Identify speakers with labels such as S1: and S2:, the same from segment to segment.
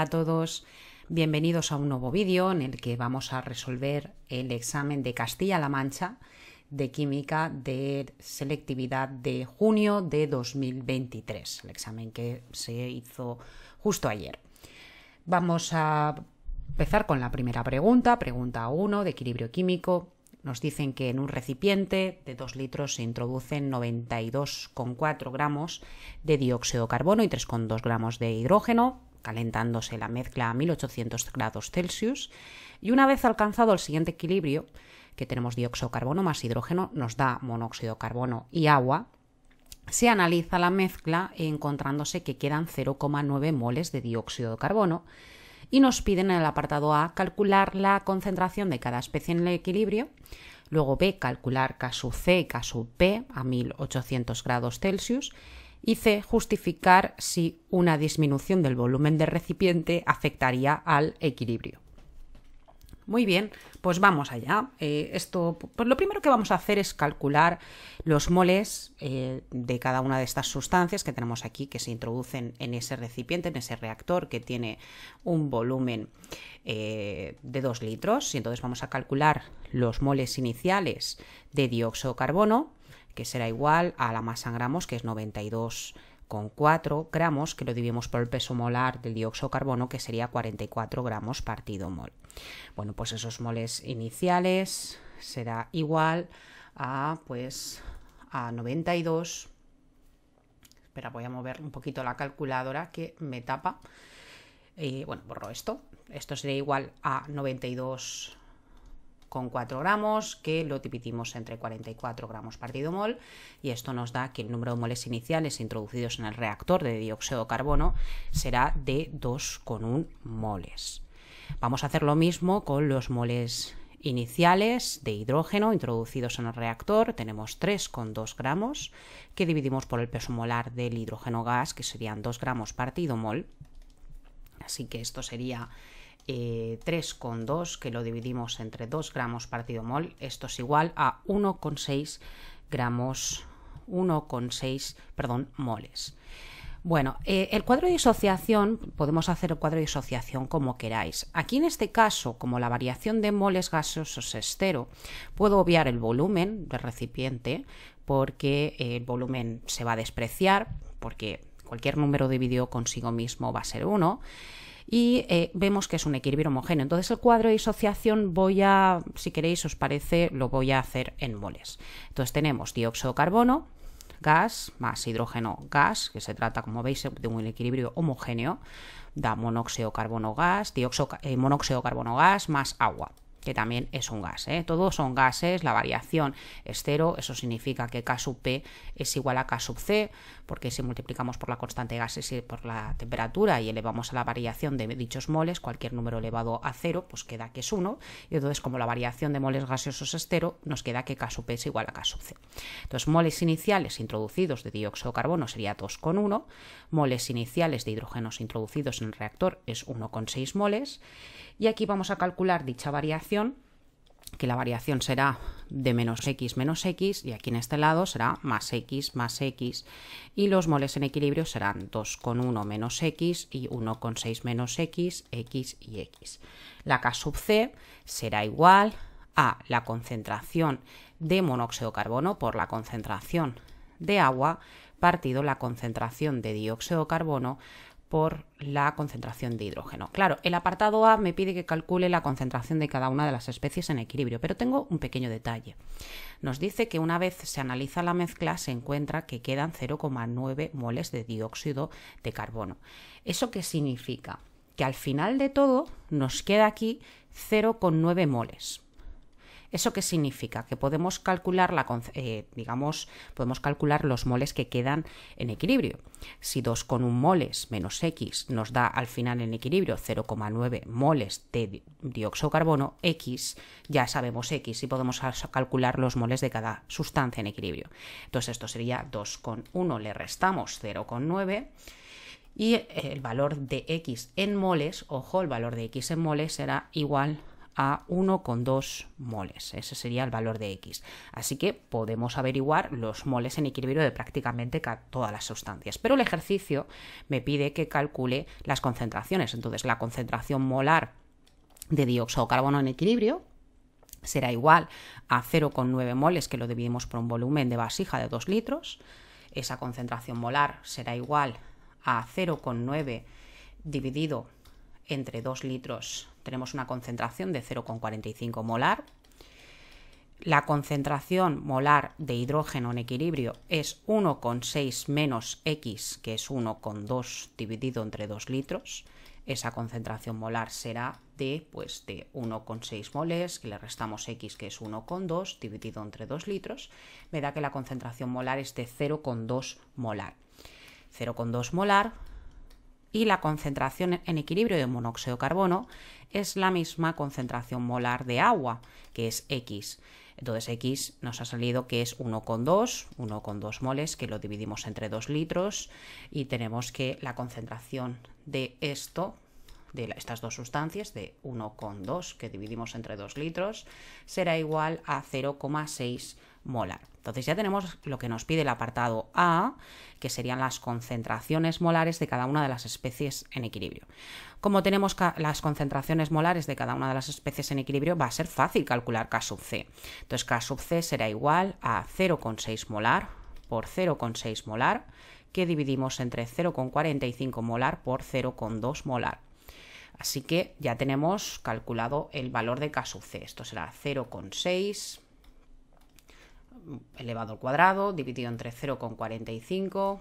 S1: a todos, bienvenidos a un nuevo vídeo en el que vamos a resolver el examen de Castilla-La Mancha de Química de Selectividad de junio de 2023, el examen que se hizo justo ayer. Vamos a empezar con la primera pregunta, pregunta 1 de equilibrio químico. Nos dicen que en un recipiente de 2 litros se introducen 92,4 gramos de dióxido de carbono y 3,2 gramos de hidrógeno, calentándose la mezcla a 1800 grados Celsius, y una vez alcanzado el siguiente equilibrio, que tenemos dióxido de carbono más hidrógeno, nos da monóxido de carbono y agua, se analiza la mezcla encontrándose que quedan 0,9 moles de dióxido de carbono y nos piden en el apartado A calcular la concentración de cada especie en el equilibrio, luego B calcular K C y K sub P a 1800 grados Celsius hice Justificar si una disminución del volumen del recipiente afectaría al equilibrio. Muy bien, pues vamos allá. Eh, esto, pues lo primero que vamos a hacer es calcular los moles eh, de cada una de estas sustancias que tenemos aquí que se introducen en ese recipiente, en ese reactor que tiene un volumen eh, de 2 litros. Y entonces vamos a calcular los moles iniciales de dióxido de carbono que será igual a la masa en gramos, que es 92,4 gramos, que lo dividimos por el peso molar del dióxido de carbono, que sería 44 gramos partido mol. Bueno, pues esos moles iniciales será igual a, pues, a 92. Espera, voy a mover un poquito la calculadora que me tapa. Y bueno, borro esto. Esto sería igual a 92 con 4 gramos, que lo dividimos entre 44 gramos partido mol, y esto nos da que el número de moles iniciales introducidos en el reactor de dióxido de carbono será de 2,1 moles. Vamos a hacer lo mismo con los moles iniciales de hidrógeno introducidos en el reactor tenemos 3,2 gramos que dividimos por el peso molar del hidrógeno gas que serían 2 gramos partido mol así que esto sería 3,2 eh, que lo dividimos entre 2 gramos partido mol, esto es igual a 1,6 gramos, 1,6, perdón, moles. Bueno, eh, el cuadro de disociación, podemos hacer el cuadro de disociación como queráis. Aquí en este caso, como la variación de moles gaseosos es cero, puedo obviar el volumen del recipiente porque el volumen se va a despreciar, porque cualquier número dividido consigo mismo va a ser 1 y eh, vemos que es un equilibrio homogéneo. Entonces el cuadro de disociación voy a, si queréis, os parece, lo voy a hacer en moles. Entonces tenemos dióxido de carbono, gas, más hidrógeno gas, que se trata, como veis, de un equilibrio homogéneo, da monóxido de carbono gas, dióxido, eh, monóxido de carbono gas más agua que también es un gas. ¿eh? Todos son gases, la variación es cero, eso significa que K sub P es igual a K sub C, porque si multiplicamos por la constante de gases y por la temperatura y elevamos a la variación de dichos moles, cualquier número elevado a cero, pues queda que es 1, y entonces como la variación de moles gaseosos es cero, nos queda que K sub P es igual a K sub C. Entonces, moles iniciales introducidos de dióxido de carbono sería 2,1, moles iniciales de hidrógenos introducidos en el reactor es 1,6 moles, y aquí vamos a calcular dicha variación que la variación será de menos x menos x y aquí en este lado será más x más x y los moles en equilibrio serán 2,1 menos x y 1,6 menos x, x y x. La K sub C será igual a la concentración de monóxido de carbono por la concentración de agua partido la concentración de dióxido de carbono por la concentración de hidrógeno. Claro, el apartado A me pide que calcule la concentración de cada una de las especies en equilibrio, pero tengo un pequeño detalle. Nos dice que una vez se analiza la mezcla se encuentra que quedan 0,9 moles de dióxido de carbono. ¿Eso qué significa? Que al final de todo nos queda aquí 0,9 moles. ¿Eso qué significa? Que podemos calcular, la, eh, podemos calcular los moles que quedan en equilibrio. Si 2,1 moles menos X nos da al final en equilibrio 0,9 moles de dióxido de carbono, X, ya sabemos X y podemos calcular los moles de cada sustancia en equilibrio. Entonces esto sería 2,1 le restamos 0,9 y el valor de X en moles, ojo, el valor de X en moles será igual a 1,2 moles. Ese sería el valor de X. Así que podemos averiguar los moles en equilibrio de prácticamente todas las sustancias. Pero el ejercicio me pide que calcule las concentraciones. Entonces, la concentración molar de dióxido de carbono en equilibrio será igual a 0,9 moles, que lo dividimos por un volumen de vasija de 2 litros. Esa concentración molar será igual a 0,9 dividido entre 2 litros tenemos una concentración de 0,45 molar. La concentración molar de hidrógeno en equilibrio es 1,6 menos X, que es 1,2 dividido entre 2 litros. Esa concentración molar será de, pues, de 1,6 moles, que le restamos X, que es 1,2 dividido entre 2 litros. Me da que la concentración molar es de 0,2 molar. 0,2 molar y la concentración en equilibrio de monóxido de carbono es la misma concentración molar de agua, que es X. Entonces X nos ha salido que es 1,2, 1,2 moles, que lo dividimos entre 2 litros y tenemos que la concentración de esto, de estas dos sustancias, de 1,2 que dividimos entre 2 litros, será igual a 0,6 entonces ya tenemos lo que nos pide el apartado A, que serían las concentraciones molares de cada una de las especies en equilibrio. Como tenemos las concentraciones molares de cada una de las especies en equilibrio, va a ser fácil calcular K sub C. Entonces K sub C será igual a 0,6 molar por 0,6 molar, que dividimos entre 0,45 molar por 0,2 molar. Así que ya tenemos calculado el valor de K sub C. Esto será 0,6 elevado al cuadrado dividido entre 0,45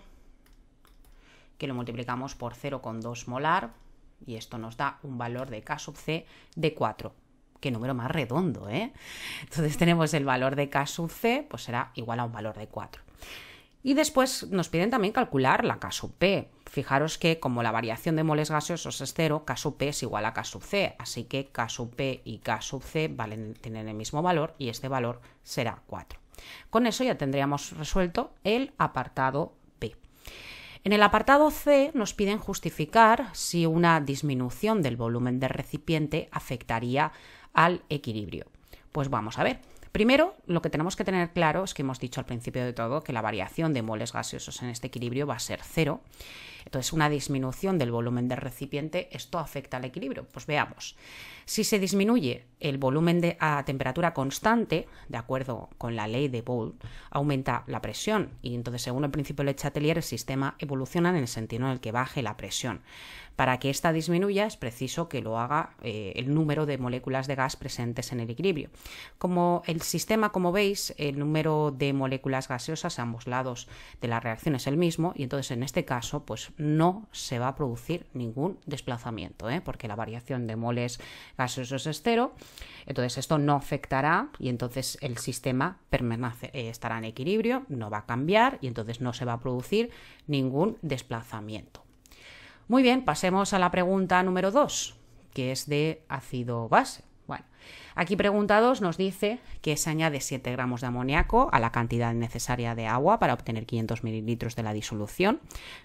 S1: que lo multiplicamos por 0,2 molar y esto nos da un valor de K sub C de 4. Qué número más redondo, ¿eh? Entonces tenemos el valor de K sub C, pues será igual a un valor de 4. Y después nos piden también calcular la K sub P. Fijaros que como la variación de moles gaseosos es cero, K sub P es igual a K sub C, así que K sub P y K sub C valen, tienen el mismo valor y este valor será 4. Con eso ya tendríamos resuelto el apartado B. En el apartado C nos piden justificar si una disminución del volumen del recipiente afectaría al equilibrio. Pues vamos a ver. Primero, lo que tenemos que tener claro es que hemos dicho al principio de todo que la variación de moles gaseosos en este equilibrio va a ser cero entonces, una disminución del volumen del recipiente, esto afecta al equilibrio. Pues veamos, si se disminuye el volumen a temperatura constante, de acuerdo con la ley de Boole, aumenta la presión y entonces, según el principio de Chatelier, el sistema evoluciona en el sentido en el que baje la presión. Para que ésta disminuya es preciso que lo haga eh, el número de moléculas de gas presentes en el equilibrio. Como el sistema, como veis, el número de moléculas gaseosas a ambos lados de la reacción es el mismo y entonces en este caso pues no se va a producir ningún desplazamiento, ¿eh? porque la variación de moles gaseosos es cero. Entonces esto no afectará y entonces el sistema permanece, eh, estará en equilibrio, no va a cambiar y entonces no se va a producir ningún desplazamiento. Muy bien, pasemos a la pregunta número 2, que es de ácido base. Aquí preguntados nos dice que se añade 7 gramos de amoníaco a la cantidad necesaria de agua para obtener 500 mililitros de la disolución.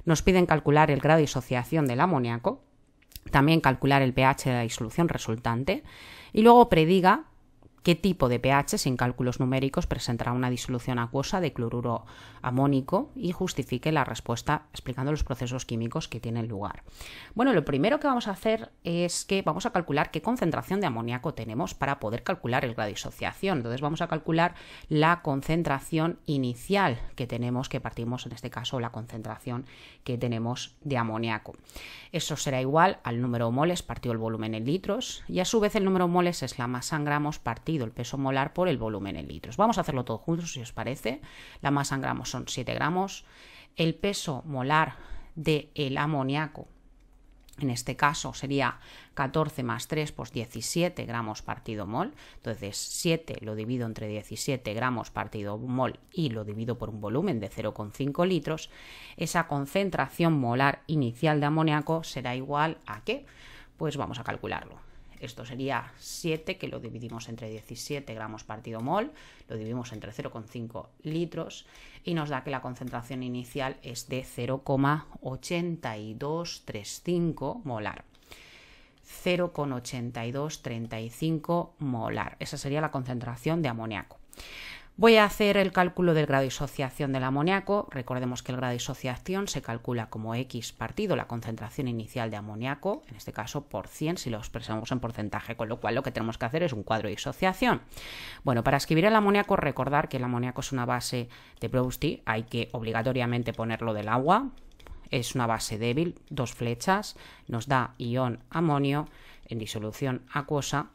S1: Nos piden calcular el grado de disociación del amoníaco, también calcular el pH de la disolución resultante y luego prediga qué tipo de pH sin cálculos numéricos presentará una disolución acuosa de cloruro amónico y justifique la respuesta explicando los procesos químicos que tienen lugar. Bueno, lo primero que vamos a hacer es que vamos a calcular qué concentración de amoníaco tenemos para poder calcular el grado de disociación. Entonces vamos a calcular la concentración inicial que tenemos, que partimos en este caso la concentración que tenemos de amoníaco. Eso será igual al número moles partido el volumen en litros y a su vez el número moles es la masa en gramos partido el peso molar por el volumen en litros. Vamos a hacerlo todo juntos si os parece. La masa en gramos son 7 gramos. El peso molar del el amoníaco en este caso sería 14 más 3, por 17 gramos partido mol. Entonces 7 lo divido entre 17 gramos partido mol y lo divido por un volumen de 0,5 litros. Esa concentración molar inicial de amoníaco será igual a qué? Pues vamos a calcularlo esto sería 7, que lo dividimos entre 17 gramos partido mol, lo dividimos entre 0,5 litros y nos da que la concentración inicial es de 0,8235 molar. 0,8235 molar. Esa sería la concentración de amoníaco. Voy a hacer el cálculo del grado de disociación del amoníaco. Recordemos que el grado de disociación se calcula como X partido la concentración inicial de amoníaco, en este caso por 100 si lo expresamos en porcentaje, con lo cual lo que tenemos que hacer es un cuadro de disociación. Bueno, para escribir el amoníaco, recordar que el amoníaco es una base de Prousty, hay que obligatoriamente ponerlo del agua. Es una base débil, dos flechas, nos da ion amonio en disolución acuosa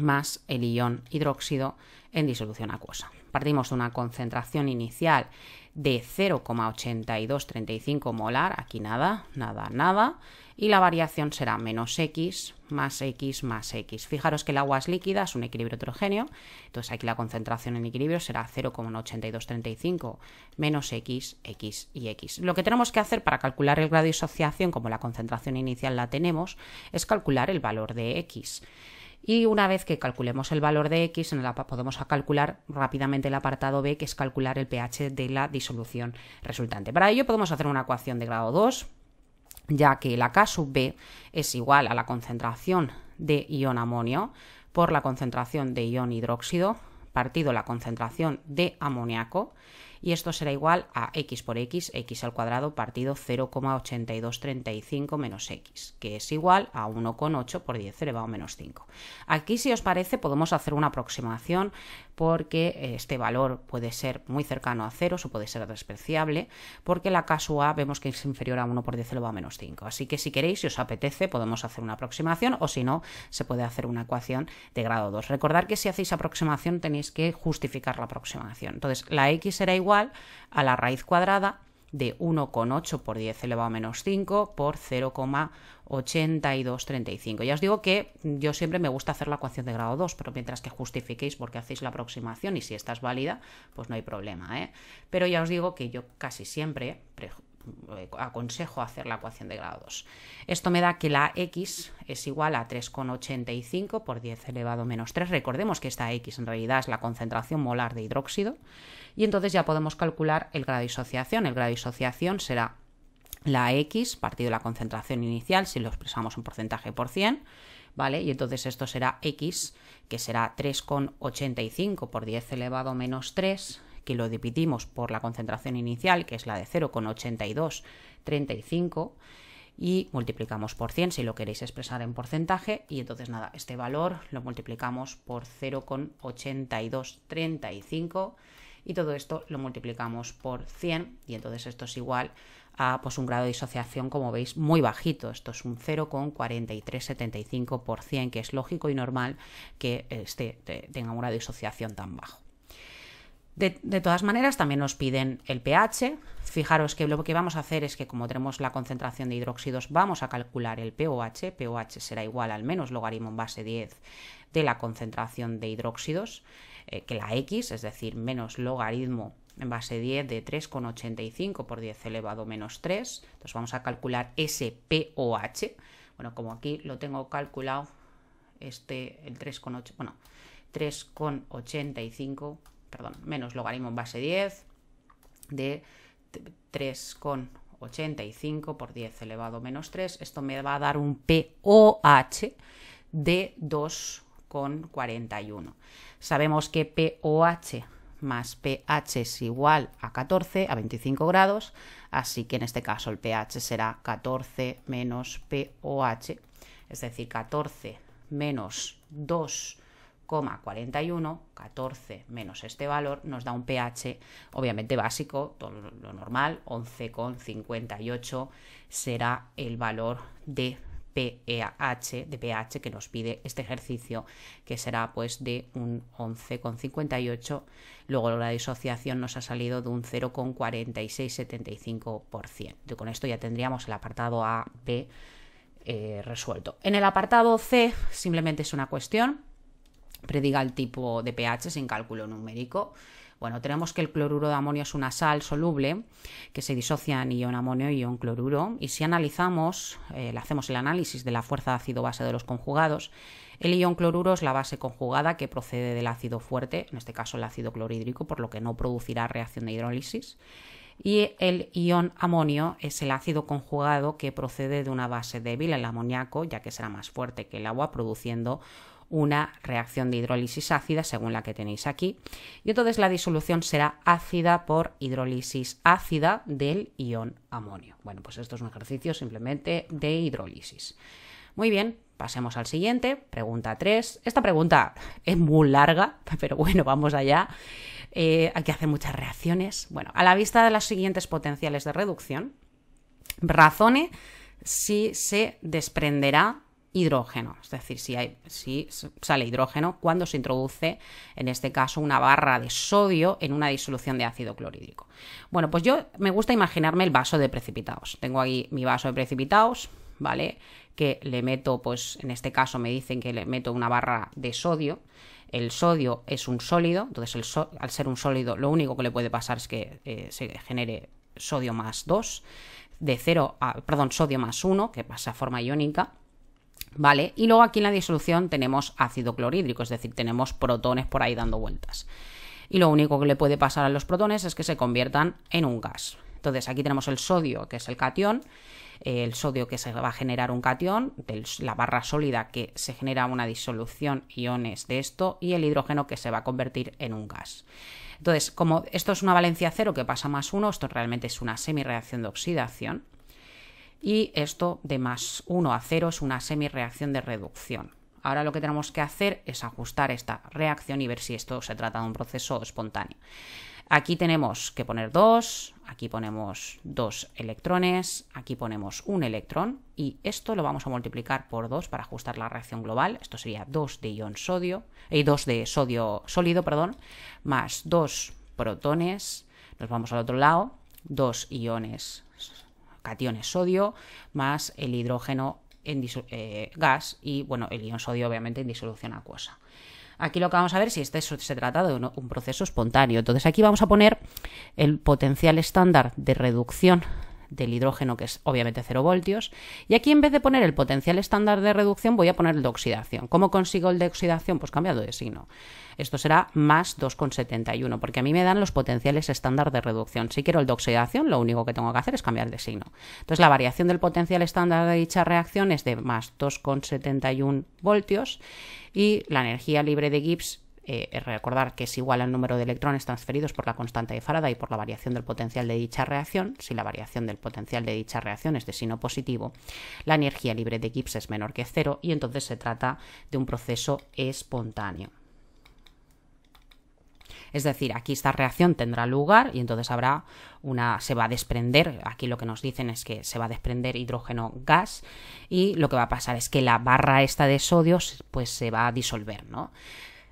S1: más el ion hidróxido en disolución acuosa. Partimos de una concentración inicial de 0,8235 molar, aquí nada, nada, nada, y la variación será menos X más X más X. Fijaros que el agua es líquida, es un equilibrio heterogéneo, entonces aquí la concentración en equilibrio será 0,8235 menos X, X y X. Lo que tenemos que hacer para calcular el grado de asociación, como la concentración inicial la tenemos, es calcular el valor de X. Y una vez que calculemos el valor de X, podemos calcular rápidamente el apartado B, que es calcular el pH de la disolución resultante. Para ello podemos hacer una ecuación de grado 2, ya que la K sub B es igual a la concentración de ion amonio por la concentración de ion hidróxido partido la concentración de amoníaco y esto será igual a x por x, x al cuadrado partido 0,8235 menos x, que es igual a 1,8 por 10 elevado a menos 5. Aquí, si os parece, podemos hacer una aproximación porque eh, este valor puede ser muy cercano a cero o puede ser despreciable, porque la caso A vemos que es inferior a 1 por 10 elevado a menos 5. Así que si queréis, si os apetece, podemos hacer una aproximación o si no, se puede hacer una ecuación de grado 2. Recordad que si hacéis aproximación tenéis que justificar la aproximación. Entonces, la x será igual a la raíz cuadrada de 1,8 por 10 elevado a menos 5 por 0,8235. Ya os digo que yo siempre me gusta hacer la ecuación de grado 2, pero mientras que justifiquéis porque hacéis la aproximación y si esta es válida, pues no hay problema. ¿eh? Pero ya os digo que yo casi siempre eh, aconsejo hacer la ecuación de grados Esto me da que la x es igual a 3,85 por 10 elevado menos 3. Recordemos que esta x en realidad es la concentración molar de hidróxido. Y entonces ya podemos calcular el grado de disociación. El grado de disociación será la x partido de la concentración inicial, si lo expresamos en porcentaje por 100. ¿Vale? Y entonces esto será x, que será 3,85 por 10 elevado menos 3 que lo dividimos por la concentración inicial, que es la de 0,8235, y multiplicamos por 100 si lo queréis expresar en porcentaje, y entonces nada, este valor lo multiplicamos por 0,8235 y todo esto lo multiplicamos por 100 y entonces esto es igual a pues, un grado de disociación como veis muy bajito, esto es un 0,4375%, que es lógico y normal que este tenga un grado de disociación tan bajo. De, todas maneras, también nos piden el pH. Fijaros que lo que vamos a hacer es que como tenemos la concentración de hidróxidos, vamos a calcular el pOH. pOH será igual al menos logaritmo en base 10 de la concentración de hidróxidos eh, que la X, es decir, menos logaritmo en base 10 de 3,85 por 10 elevado menos 3. Entonces vamos a calcular ese pOH. Bueno, como aquí lo tengo calculado, este, el 3,8, bueno, 3,85 perdón, menos logaritmo en base 10 de 3,85 por 10 elevado a menos 3. Esto me va a dar un POH de 2,41. Sabemos que POH más pH es igual a 14, a 25 grados, así que en este caso el pH será 14 menos pOH, es decir, 14 menos 2 41, 14 menos este valor nos da un pH obviamente básico, todo lo normal, 11,58 será el valor de pH, e de pH que nos pide este ejercicio, que será pues de un 11,58, luego la disociación nos ha salido de un 0,4675%. Y con esto ya tendríamos el apartado A, eh, resuelto. En el apartado C simplemente es una cuestión prediga el tipo de pH sin cálculo numérico. Bueno, tenemos que el cloruro de amonio es una sal soluble que se disocia en ion amonio y ion cloruro. Y si analizamos, eh, le hacemos el análisis de la fuerza ácido-base de los conjugados, el ion cloruro es la base conjugada que procede del ácido fuerte, en este caso el ácido clorhídrico, por lo que no producirá reacción de hidrólisis. Y el ion amonio es el ácido conjugado que procede de una base débil, el amoníaco, ya que será más fuerte que el agua, produciendo una reacción de hidrólisis ácida, según la que tenéis aquí. Y entonces la disolución será ácida por hidrólisis ácida del ion amonio. Bueno, pues esto es un ejercicio simplemente de hidrólisis. Muy bien, pasemos al siguiente. Pregunta 3. Esta pregunta es muy larga, pero bueno, vamos allá. hay eh, que hacer muchas reacciones. Bueno, a la vista de las siguientes potenciales de reducción, razone si se desprenderá hidrógeno, es decir, si, hay, si sale hidrógeno cuando se introduce, en este caso, una barra de sodio en una disolución de ácido clorhídrico. Bueno, pues yo me gusta imaginarme el vaso de precipitados. Tengo aquí mi vaso de precipitados, ¿vale? Que le meto, pues en este caso me dicen que le meto una barra de sodio. El sodio es un sólido, entonces al ser un sólido lo único que le puede pasar es que eh, se genere sodio más 2, de 0 a, perdón, sodio más 1, que pasa a forma iónica ¿Vale? Y luego aquí en la disolución tenemos ácido clorhídrico, es decir, tenemos protones por ahí dando vueltas. Y lo único que le puede pasar a los protones es que se conviertan en un gas. Entonces aquí tenemos el sodio, que es el catión, el sodio que se va a generar un catión, la barra sólida que se genera una disolución iones de esto y el hidrógeno que se va a convertir en un gas. Entonces, como esto es una valencia cero que pasa más uno, esto realmente es una semirreacción de oxidación, y esto de más 1 a 0 es una semireacción de reducción. Ahora lo que tenemos que hacer es ajustar esta reacción y ver si esto se trata de un proceso espontáneo. Aquí tenemos que poner 2, aquí ponemos 2 electrones, aquí ponemos un electrón y esto lo vamos a multiplicar por 2 para ajustar la reacción global. Esto sería 2 de ion sodio, y eh, de sodio sólido, perdón, más 2 protones, nos vamos al otro lado, 2 iones cationes sodio más el hidrógeno en eh, gas y bueno, el ion sodio obviamente en disolución acuosa. Aquí lo que vamos a ver si este se trata de un proceso espontáneo. Entonces aquí vamos a poner el potencial estándar de reducción del hidrógeno, que es obviamente 0 voltios. Y aquí en vez de poner el potencial estándar de reducción, voy a poner el de oxidación. ¿Cómo consigo el de oxidación? Pues cambiando de signo. Esto será más 2,71, porque a mí me dan los potenciales estándar de reducción. Si quiero el de oxidación, lo único que tengo que hacer es cambiar de signo. Entonces la variación del potencial estándar de dicha reacción es de más 2,71 voltios y la energía libre de Gibbs eh, recordar que es igual al número de electrones transferidos por la constante de Faraday y por la variación del potencial de dicha reacción. Si la variación del potencial de dicha reacción es de signo positivo, la energía libre de Gibbs es menor que cero y entonces se trata de un proceso espontáneo. Es decir, aquí esta reacción tendrá lugar y entonces habrá una, se va a desprender, aquí lo que nos dicen es que se va a desprender hidrógeno gas y lo que va a pasar es que la barra esta de sodio pues se va a disolver, ¿no?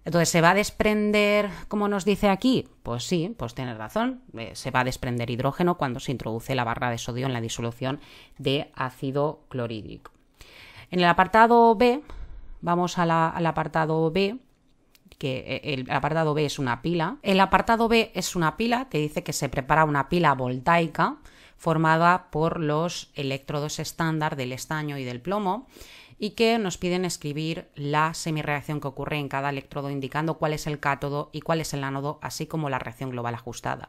S1: Entonces, ¿se va a desprender, como nos dice aquí? Pues sí, pues tienes razón, eh, se va a desprender hidrógeno cuando se introduce la barra de sodio en la disolución de ácido clorhídrico. En el apartado B, vamos al apartado B, que eh, el apartado B es una pila. El apartado B es una pila que dice que se prepara una pila voltaica formada por los electrodos estándar del estaño y del plomo y que nos piden escribir la semirreacción que ocurre en cada electrodo indicando cuál es el cátodo y cuál es el ánodo, así como la reacción global ajustada.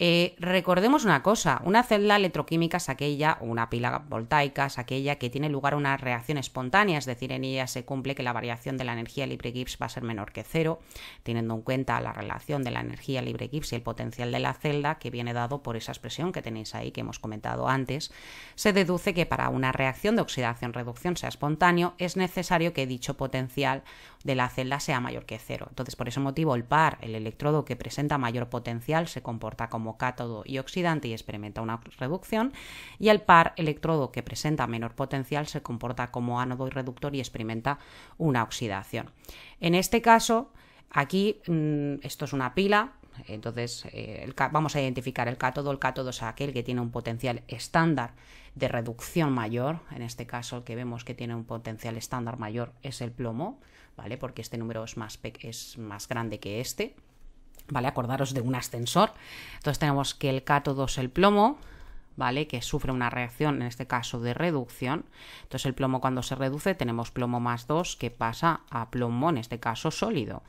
S1: Eh, recordemos una cosa, una celda electroquímica es aquella, o una pila voltaica es aquella que tiene lugar una reacción espontánea, es decir, en ella se cumple que la variación de la energía libre Gibbs va a ser menor que cero, teniendo en cuenta la relación de la energía libre Gibbs y el potencial de la celda que viene dado por esa expresión que tenéis ahí que hemos comentado antes, se deduce que para una reacción de oxidación-reducción sea espontáneo es necesario que dicho potencial de la celda sea mayor que cero. Entonces, por ese motivo, el par, el electrodo que presenta mayor potencial, se comporta como cátodo y oxidante y experimenta una reducción, y el par electrodo que presenta menor potencial se comporta como ánodo y reductor y experimenta una oxidación. En este caso, aquí mm, esto es una pila, entonces, eh, vamos a identificar el cátodo. El cátodo es aquel que tiene un potencial estándar de reducción mayor. En este caso, el que vemos que tiene un potencial estándar mayor es el plomo, ¿vale? Porque este número más, es más grande que este. ¿vale? Acordaros de un ascensor. Entonces tenemos que el cátodo es el plomo, ¿vale? Que sufre una reacción, en este caso, de reducción. Entonces el plomo cuando se reduce tenemos plomo más 2 que pasa a plomo, en este caso, sólido.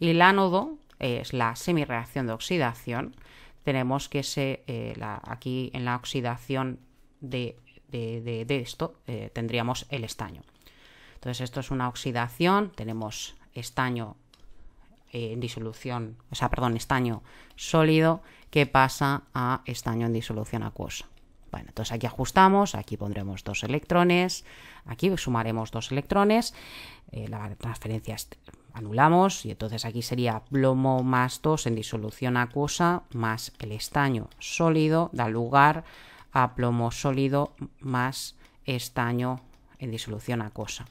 S1: Y el ánodo es la semirreacción de oxidación. Tenemos que se, eh, la, aquí en la oxidación de, de, esto eh, tendríamos el estaño. Entonces esto es una oxidación, tenemos estaño eh, en disolución, o sea, perdón, estaño sólido que pasa a estaño en disolución acuosa. Bueno, entonces aquí ajustamos, aquí pondremos dos electrones, aquí sumaremos dos electrones, eh, la transferencia anulamos y entonces aquí sería plomo más 2 en disolución acuosa más el estaño sólido da lugar a plomo sólido más estaño en disolución acuosa.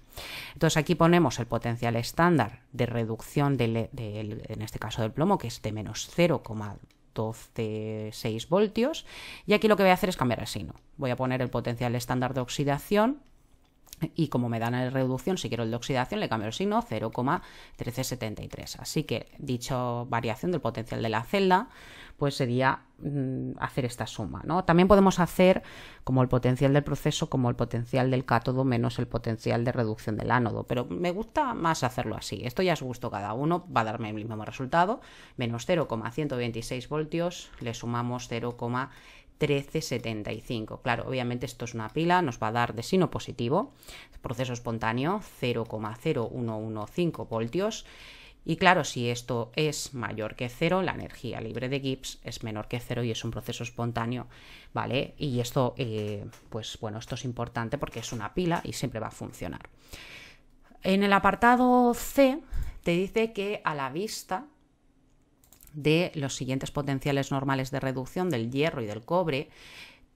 S1: Entonces aquí ponemos el potencial estándar de reducción en este caso del plomo, que es de menos 0,126 voltios. Y aquí lo que voy a hacer es cambiar el signo. Voy a poner el potencial estándar de oxidación y como me dan la reducción, si quiero el de oxidación, le cambio el signo 0,1373. Así que dicha variación del potencial de la celda, pues sería mm, hacer esta suma. También podemos hacer como el potencial del proceso, como el potencial del cátodo menos el potencial de reducción del ánodo. Pero me gusta más hacerlo así. Esto ya es gusto cada uno, va a darme el mismo resultado. Menos 0,126 voltios, le sumamos 0,126. 1375. Claro, obviamente esto es una pila, nos va a dar de signo positivo, proceso espontáneo 0,0115 voltios. Y claro, si esto es mayor que cero, la energía libre de Gibbs es menor que cero y es un proceso espontáneo, ¿vale? Y esto, eh, pues bueno, esto es importante porque es una pila y siempre va a funcionar. En el apartado C te dice que a la vista de los siguientes potenciales normales de reducción del hierro y del cobre,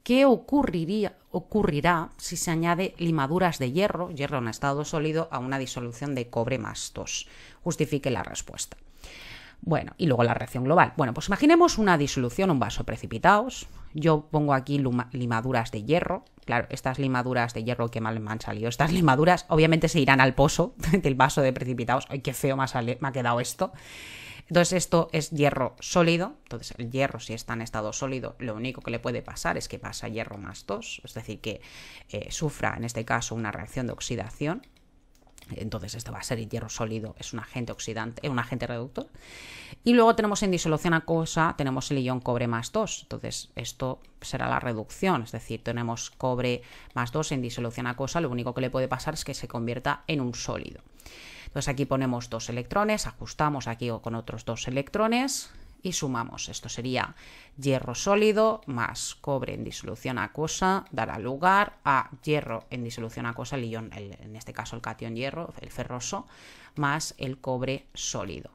S1: ¿Qué ocurriría, ocurrirá si se añade limaduras de hierro, hierro en estado sólido, a una disolución de cobre más 2? Justifique la respuesta. Bueno, y luego la reacción global. Bueno, pues imaginemos una disolución, un vaso precipitados. Yo pongo aquí limaduras de hierro. Claro, estas limaduras de hierro que mal me han salido. Estas limaduras obviamente se irán al pozo del vaso de precipitados. ¡Ay, qué feo me ha quedado esto! Entonces esto es hierro sólido, entonces el hierro si está en estado sólido, lo único que le puede pasar es que pasa hierro más 2, es decir, que eh, sufra en este caso una reacción de oxidación, entonces esto va a ser hierro sólido, es un agente oxidante, eh, un agente reductor. Y luego tenemos en disolución acosa, tenemos el ion cobre más 2, entonces esto será la reducción, es decir, tenemos cobre más 2 en disolución acosa, lo único que le puede pasar es que se convierta en un sólido. Entonces aquí ponemos dos electrones, ajustamos aquí con otros dos electrones y sumamos. Esto sería hierro sólido más cobre en disolución acuosa dará lugar a hierro en disolución acuosa, el en este caso el catión hierro, el ferroso, más el cobre sólido.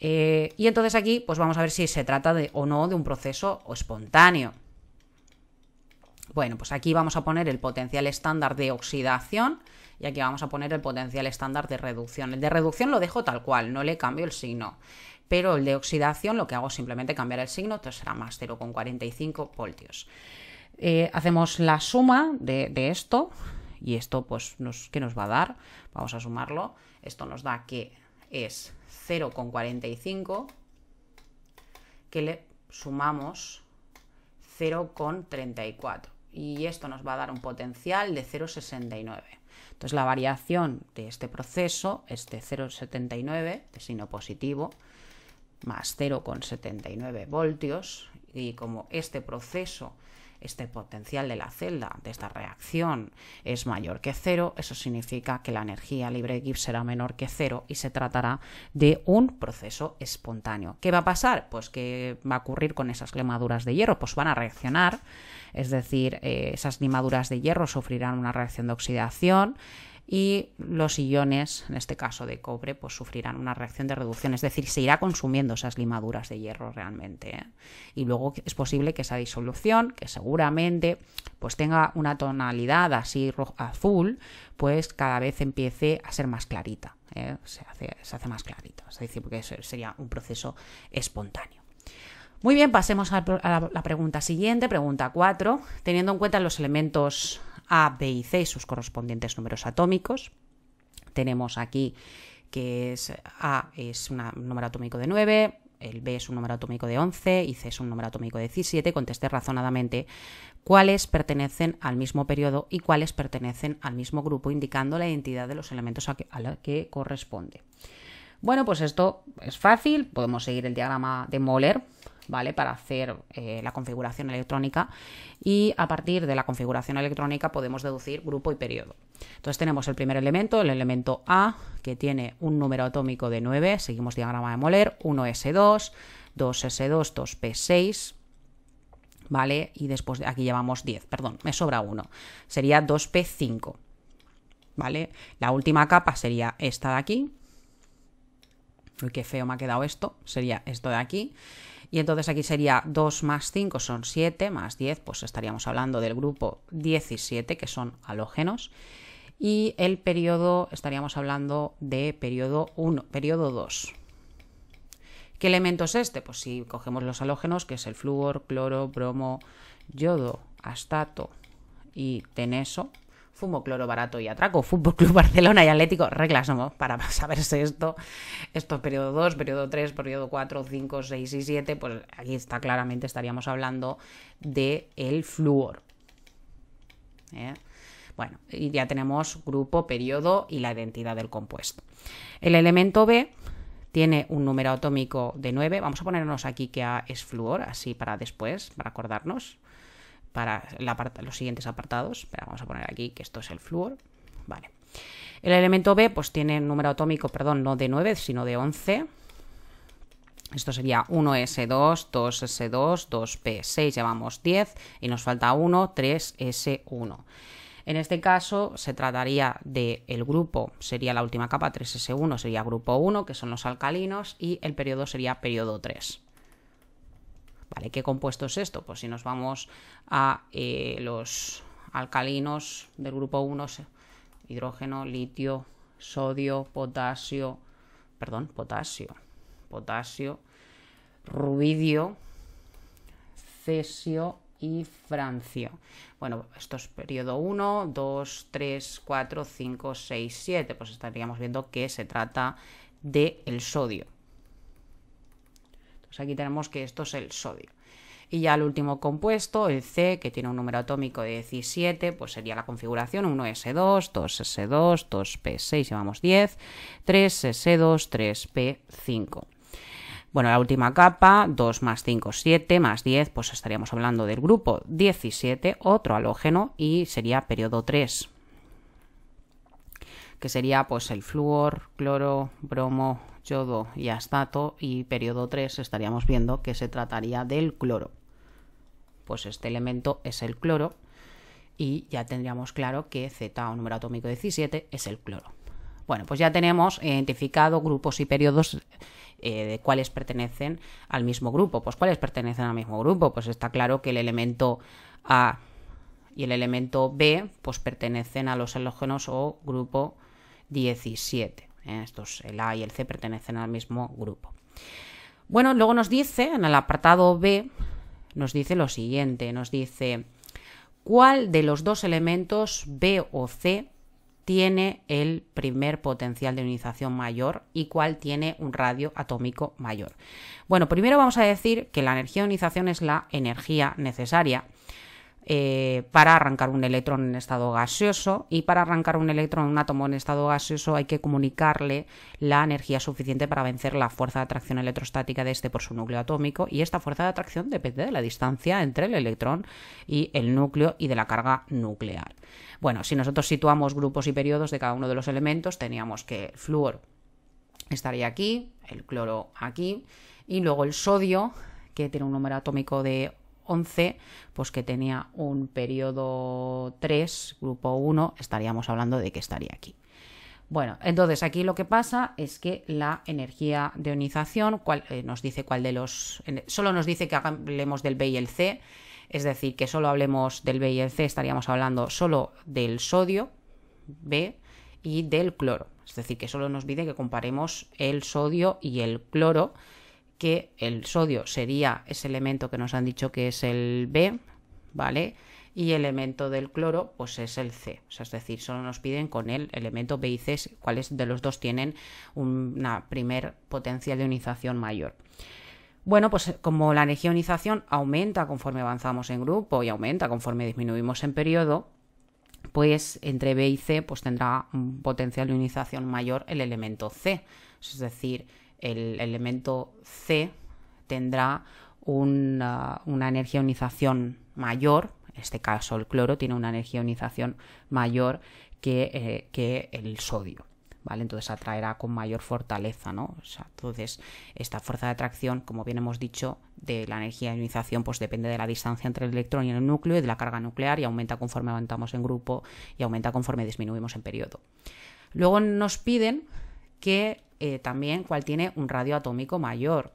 S1: Eh, y entonces aquí pues vamos a ver si se trata de, o no de un proceso espontáneo. Bueno, pues aquí vamos a poner el potencial estándar de oxidación, y aquí vamos a poner el potencial estándar de reducción. El de reducción lo dejo tal cual, no le cambio el signo, pero el de oxidación lo que hago es simplemente cambiar el signo, entonces será más 0,45 voltios. Eh, hacemos la suma de, esto y esto pues ¿qué nos va a dar? Vamos a sumarlo. Esto nos da que es 0,45 que le sumamos 0,34 y esto nos va a dar un potencial de 0,69. Entonces la variación de este proceso es de 0,79 de signo positivo más 0,79 voltios y como este proceso este potencial de la celda, de esta reacción, es mayor que cero, eso significa que la energía libre de Gibbs será menor que cero y se tratará de un proceso espontáneo. ¿Qué va a pasar? Pues que va a ocurrir con esas limaduras de hierro, pues van a reaccionar, es decir, eh, esas limaduras de hierro sufrirán una reacción de oxidación, y los sillones, en este caso de cobre, pues sufrirán una reacción de reducción, es decir, se irá consumiendo esas limaduras de hierro realmente. ¿eh? Y luego es posible que esa disolución, que seguramente pues tenga una tonalidad así azul, pues cada vez empiece a ser más clarita, ¿eh? se, hace, se, hace, más clarita, es decir, porque sería un proceso espontáneo. Muy bien, pasemos a la pregunta siguiente, pregunta 4. Teniendo en cuenta los elementos a, B y C, sus correspondientes números atómicos. Tenemos aquí que A es un número atómico de 9, el B es un número atómico de 11 y C es un número atómico de 17, conteste razonadamente cuáles pertenecen al mismo periodo y cuáles pertenecen al mismo grupo, indicando la identidad de los elementos a, la que corresponde. Bueno, pues esto es fácil, podemos seguir el diagrama de Moller para hacer eh, la configuración electrónica y a partir de la configuración electrónica podemos deducir grupo y periodo. Entonces tenemos el primer elemento, el elemento A, que tiene un número atómico de 9, seguimos diagrama de moler: 1S2, 2S2, 2P6, ¿vale? Y después aquí llevamos 10, perdón, me sobra 1, sería 2P5, ¿vale? La última capa sería esta de aquí, uy, qué feo me ha quedado esto, sería esto de aquí, y entonces aquí sería 2 más 5 son 7, más 10, pues estaríamos hablando del grupo 17, que son halógenos. Y el periodo, estaríamos hablando de periodo 1, periodo 2. ¿Qué elemento es este? Pues si cogemos los halógenos, que es el flúor, cloro, bromo, yodo, astato y teneso, Fumo cloro barato y atraco. Fútbol Club Barcelona y Atlético. Reglas no, para saberse esto. Esto es periodo 2, periodo 3, periodo 4, 5, 6 y 7. Pues aquí está claramente, estaríamos hablando de el flúor. ¿Eh? Bueno, y ya tenemos grupo, periodo y la identidad del compuesto. El elemento B tiene un número atómico de 9. Vamos a ponernos aquí que A es flúor, así para después, para acordarnos para los siguientes apartados. Pero vamos a poner aquí que esto es el flúor. Vale. El elemento B pues tiene número atómico, perdón, no de 9, sino de 11. Esto sería 1S2, 2S2, 2P6, llevamos 10 y nos falta 1, 3S1. En este caso se trataría del el grupo, sería la última capa, 3S1 sería grupo 1, que son los alcalinos, y el periodo sería periodo 3. ¿qué compuesto es esto? Pues si nos vamos a eh, los alcalinos del grupo 1, hidrógeno, litio, sodio, potasio, perdón, potasio, potasio, rubidio, cesio y francio. Bueno, esto es periodo 1, 2, 3, 4, 5, 6, 7. Pues estaríamos viendo que se trata del sodio aquí tenemos que esto es el sodio. Y ya el último compuesto, el C, que tiene un número atómico de 17, pues sería la configuración 1S2, 2S2, 2P6, llevamos 10, 3S2, 3P5. Bueno, la última capa, 2 más 5, 7, más 10, pues estaríamos hablando del grupo 17, otro halógeno, y sería periodo 3, que sería pues el flúor, cloro, bromo, yodo y astato y periodo 3 estaríamos viendo que se trataría del cloro. Pues este elemento es el cloro y ya tendríamos claro que Z o número atómico 17 es el cloro. Bueno, pues ya tenemos identificado grupos y periodos eh, de cuáles pertenecen al mismo grupo. Pues cuáles pertenecen al mismo grupo. Pues está claro que el elemento A y el elemento B pues pertenecen a los halógenos o grupo 17. ¿eh? Estos, el A y el C pertenecen al mismo grupo. Bueno, luego nos dice, en el apartado B, nos dice lo siguiente, nos dice cuál de los dos elementos B o C tiene el primer potencial de ionización mayor y cuál tiene un radio atómico mayor. Bueno, primero vamos a decir que la energía de ionización es la energía necesaria eh, para arrancar un electrón en estado gaseoso y para arrancar un electrón, un átomo en estado gaseoso hay que comunicarle la energía suficiente para vencer la fuerza de atracción electrostática de este por su núcleo atómico y esta fuerza de atracción depende de la distancia entre el electrón y el núcleo y de la carga nuclear. Bueno, si nosotros situamos grupos y periodos de cada uno de los elementos, teníamos que el flúor estaría aquí, el cloro aquí y luego el sodio que tiene un número atómico de 11, pues que tenía un periodo 3, grupo 1, estaríamos hablando de que estaría aquí. Bueno, entonces aquí lo que pasa es que la energía de ionización eh, nos dice cuál de los... Solo nos dice que hablemos del B y el C, es decir, que solo hablemos del B y el C, estaríamos hablando solo del sodio B y del cloro. Es decir, que solo nos pide que comparemos el sodio y el cloro que el sodio sería ese elemento que nos han dicho que es el B, ¿vale? Y el elemento del cloro, pues es el C. es decir, solo nos piden con el elemento B y C cuáles de los dos tienen una primer potencial de ionización mayor. Bueno, pues como la energía ionización aumenta conforme avanzamos en grupo y aumenta conforme disminuimos en periodo, pues entre B y C pues tendrá un potencial de ionización mayor el elemento C. Es decir, el elemento C tendrá uh, una, energía ionización mayor, en este caso el cloro tiene una energía ionización mayor eh, que, el sodio. ¿Vale? Entonces atraerá con mayor fortaleza, entonces, esta fuerza de atracción, como bien hemos dicho, de la energía de ionización, pues depende de la distancia entre el electrón y el núcleo y de la carga nuclear y aumenta conforme aumentamos en grupo y aumenta conforme disminuimos en periodo. Luego nos piden que eh, también cuál tiene un radio atómico mayor.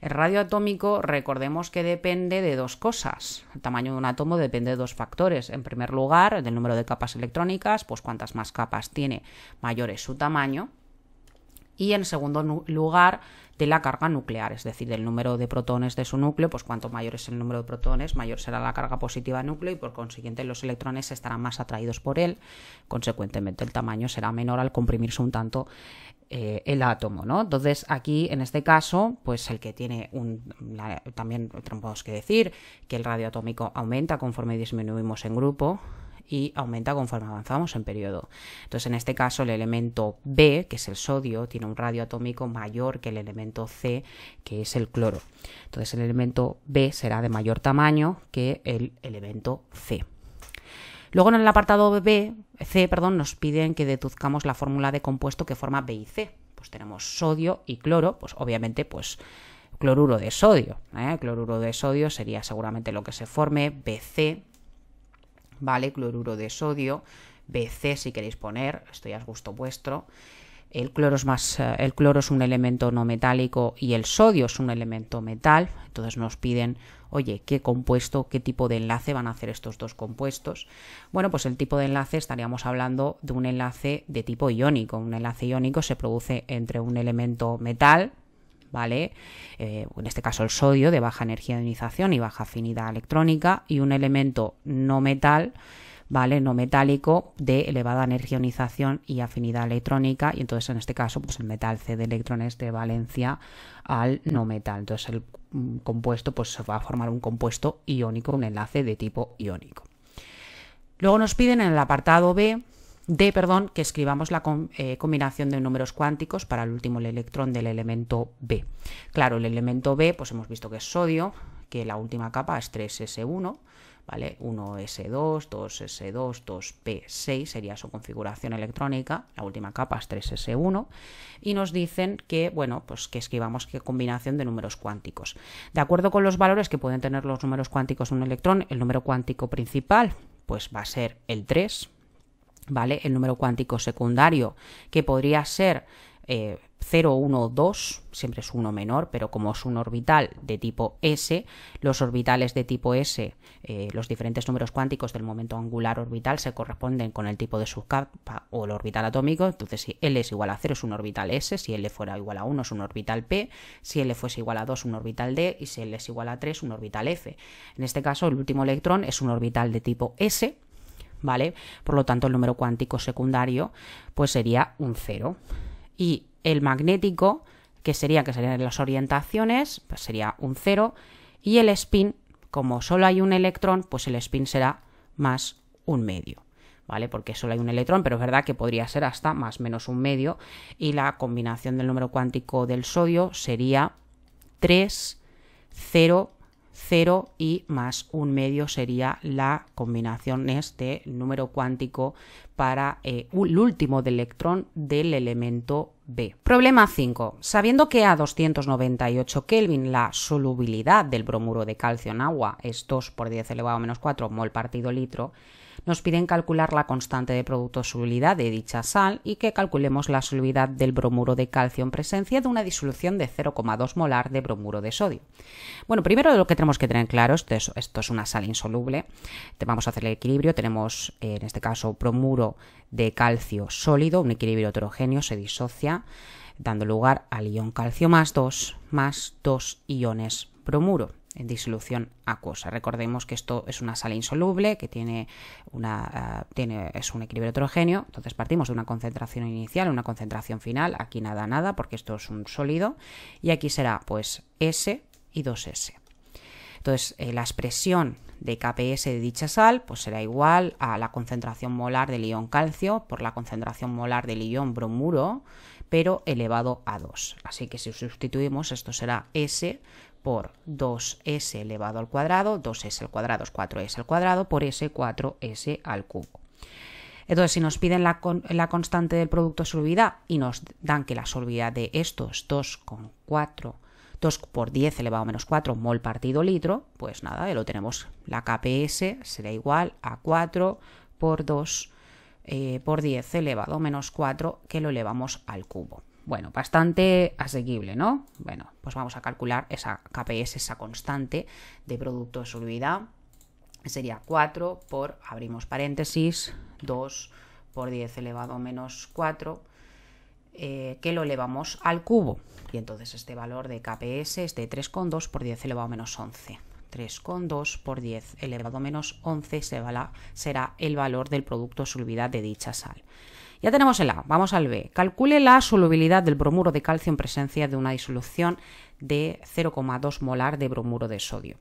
S1: El radio atómico, recordemos que depende de dos cosas. El tamaño de un átomo depende de dos factores. En primer lugar, del número de capas electrónicas, pues cuantas más capas tiene, mayor es su tamaño. Y en segundo lugar, de la carga nuclear, es decir, del número de protones de su núcleo, pues cuanto mayor es el número de protones, mayor será la carga positiva núcleo y por consiguiente los electrones estarán más atraídos por él, consecuentemente el tamaño será menor al comprimirse un tanto eh, el átomo, ¿no? Entonces aquí, en este caso, pues el que tiene un... también tenemos que decir que el radio atómico aumenta conforme disminuimos en grupo, y aumenta conforme avanzamos en periodo. Entonces, en este caso, el elemento B, que es el sodio, tiene un radio atómico mayor que el elemento C, que es el cloro. Entonces, el elemento B será de mayor tamaño que el elemento C. Luego en el apartado B, C perdón, nos piden que deduzcamos la fórmula de compuesto que forma B y C. Pues tenemos sodio y cloro, pues obviamente pues cloruro de sodio. ¿eh? Cloruro de sodio sería seguramente lo que se forme, BC ¿vale? Cloruro de sodio, BC si queréis poner, esto ya es gusto vuestro. El cloro, es eh, el cloro es un elemento no metálico y el sodio es un elemento metal. Entonces nos piden, oye, qué compuesto, qué tipo de enlace van a hacer estos dos compuestos. Bueno, pues el tipo de enlace estaríamos hablando de un enlace de tipo iónico. Un enlace iónico se produce entre un elemento metal, ¿vale? Eh, en este caso el sodio de baja energía de ionización y baja afinidad electrónica y un elemento no metal, ¿vale? No metálico de elevada energía de ionización y afinidad electrónica y entonces en este caso pues el metal C de electrones de valencia al no metal. Entonces el mm, compuesto pues se va a formar un compuesto iónico, un enlace de tipo iónico. Luego nos piden en el apartado B de perdón, que escribamos la eh, combinación de números cuánticos para el último electrón del elemento B. Claro, el elemento B, pues hemos visto que es sodio, que la última capa es 3S1, ¿vale? 1S2, 2S2, 2P6 sería su configuración electrónica, la última capa es 3S1, y nos dicen que, bueno, pues que escribamos qué combinación de números cuánticos. De acuerdo con los valores que pueden tener los números cuánticos de un electrón, el número cuántico principal, pues va a ser el 3, ¿vale? El número cuántico secundario, que podría ser 0, 1, 2, siempre es uno menor, pero como es un orbital de tipo S, los orbitales de tipo S, eh, los diferentes números cuánticos del momento angular orbital se corresponden con el tipo de subcapa o el orbital atómico, entonces si L es igual a 0 es un orbital S, si L fuera igual a 1 es un orbital P, si L fuese igual a 2 un orbital D y si L es igual a 3 un orbital F. En este caso el último electrón es un orbital de tipo S, ¿vale? Por lo tanto, el número cuántico secundario pues sería un cero. Y el magnético, que sería que serían las orientaciones, pues, sería un cero. Y el spin, como solo hay un electrón, pues el spin será más un medio. ¿Vale? Porque solo hay un electrón, pero es verdad que podría ser hasta más menos un medio. Y la combinación del número cuántico del sodio sería 3, 0, 0 y más un medio sería la combinación este número cuántico para eh, el último de electrón del elemento B. Problema 5. Sabiendo que a 298 Kelvin la solubilidad del bromuro de calcio en agua es 2 por 10 elevado a menos 4 mol partido litro, nos piden calcular la constante de producto solubilidad de dicha sal y que calculemos la solubilidad del bromuro de calcio en presencia de una disolución de 0,2 molar de bromuro de sodio. Bueno, primero lo que tenemos que tener claro, esto que esto es una sal insoluble, vamos a hacer el equilibrio, tenemos eh, en este caso bromuro de calcio sólido, un equilibrio heterogéneo, se disocia dando lugar al ion calcio más 2 más 2 iones bromuro disolución acuosa. Recordemos que esto es una sal insoluble, que eh, tiene es un equilibrio heterogéneo, entonces partimos de una concentración inicial, una concentración final, aquí nada, nada, porque esto es un sólido, y aquí será pues S y 2S. Entonces, eh, la expresión de KPS de dicha sal pues será igual a la concentración molar del ion calcio por la concentración molar del ion bromuro, pero elevado a 2. Así que si sustituimos, esto será S por 2s elevado al cuadrado, 2s al cuadrado es 4s al cuadrado, por s 4s al cubo. Entonces, si nos piden la, constante del producto de solubilidad y nos dan que la solubilidad de esto es 2,4 2 por 10 elevado a menos 4 mol partido litro, pues nada, ya lo tenemos. La KPS será igual a 4 por 2 eh, por 10 elevado a menos 4 que lo elevamos al cubo. Bueno, bastante asequible, ¿no? Bueno, pues vamos a calcular esa KPS, esa constante de producto de solubilidad. Sería 4 por, abrimos paréntesis, 2 por 10 elevado a menos 4, eh, que lo elevamos al cubo. Y entonces este valor de KPS es de 3,2 por 10 elevado a menos 11. 3,2 por 10 elevado a menos 11 será el valor del producto de solubilidad de dicha sal. Ya tenemos el A, vamos al B. Calcule la solubilidad del bromuro de calcio en presencia de una disolución de 0,2 molar de bromuro de sodio.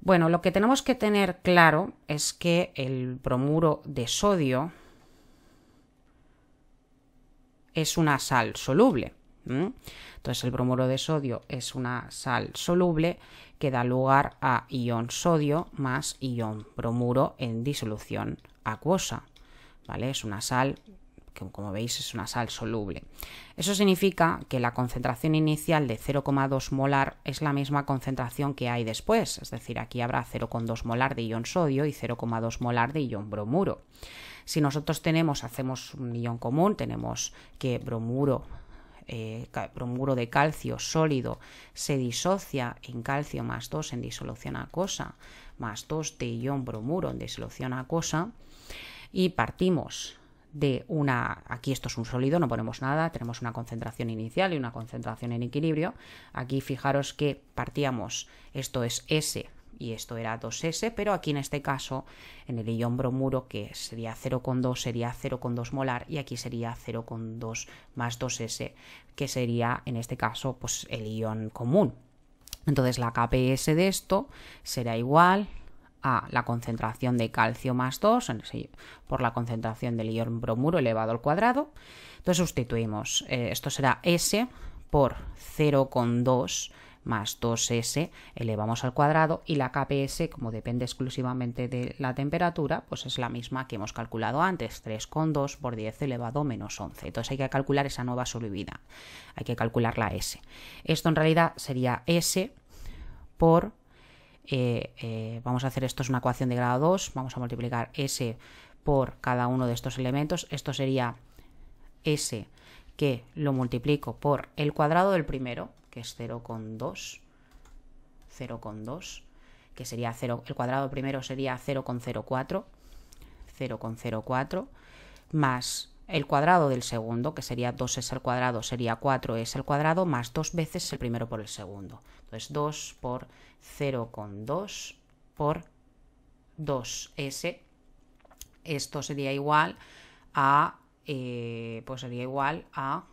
S1: Bueno, lo que tenemos que tener claro es que el bromuro de sodio es una sal soluble. Entonces el bromuro de sodio es una sal soluble que da lugar a ion sodio más ion bromuro en disolución acuosa. ¿vale? Es una sal que como veis es una sal soluble. Eso significa que la concentración inicial de 0,2 molar es la misma concentración que hay después, es decir, aquí habrá 0,2 molar de ion sodio y 0,2 molar de ion bromuro. Si nosotros tenemos, hacemos un ion común, tenemos que bromuro eh, bromuro de calcio sólido se disocia en calcio más 2 en disolución acosa más 2 de ion bromuro en disolución acosa y partimos de una, aquí esto es un sólido, no ponemos nada, tenemos una concentración inicial y una concentración en equilibrio. Aquí fijaros que partíamos, esto es S y esto era 2S, pero aquí en este caso, en el ion bromuro, que sería 0,2, sería 0,2 molar y aquí sería 0,2 más 2S, que sería en este caso pues, el ion común. Entonces la KPS de esto será igual a la concentración de calcio más 2 por la concentración del ion bromuro elevado al cuadrado. Entonces sustituimos, eh, esto será S por 0,2 más 2S elevamos al cuadrado y la KPS, como depende exclusivamente de la temperatura, pues es la misma que hemos calculado antes, 3,2 por 10 elevado menos 11. Entonces hay que calcular esa nueva solubilidad, hay que calcular la S. Esto en realidad sería S por eh, eh, vamos a hacer esto es una ecuación de grado 2, vamos a multiplicar S por cada uno de estos elementos, esto sería S que lo multiplico por el cuadrado del primero, que es 0,2, 0,2, que sería 0, el cuadrado primero sería 0,04, 0,04, más el cuadrado del segundo, que sería 2s al cuadrado, sería 4s al cuadrado, más dos veces el primero por el segundo. Entonces 2 por 0,2 por 2s. Esto sería igual a, eh, pues sería igual a